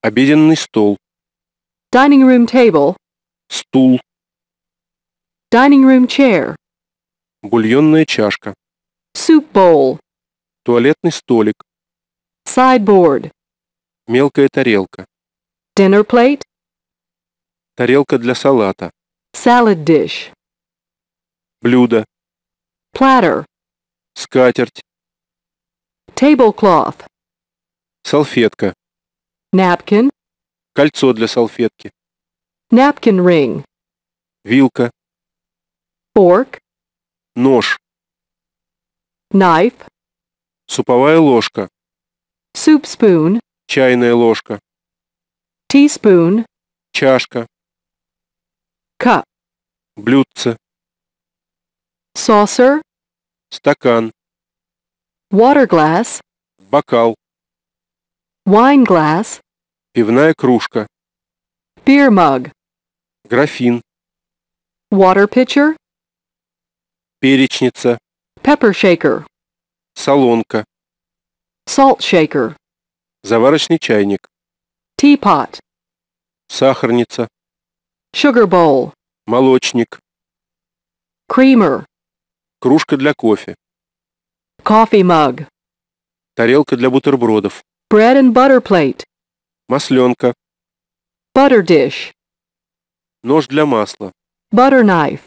Обеденный стол. Dining room table. Стул. Dining room chair. Бульонная чашка. Soup bowl. Туалетный столик. Sideboard. Мелкая тарелка. Dinner plate. Тарелка для салата. Salad dish. Блюдо. Platter. Скатерть. Tablecloth. Салфетка. Napkin. Кольцо для салфетки. Napkin ring. Вилка. Fork. Нож. Knife. Суповая ложка. Soup spoon. Чайная ложка. Teaspoon. Чашка. Cup. Блюдце. Saucer. Стакан. Water glass. Бокал wine glass, пивная кружка, beer mug, графин, water pitcher, перечница, pepper shaker, солонка, salt shaker, заварочный чайник, teapot, сахарница, sugar bowl, молочник, creamer, кружка для кофе, coffee mug, тарелка для бутербродов, Bread and butter plate. Масленка. Butter dish. Нож для масла. Butter knife.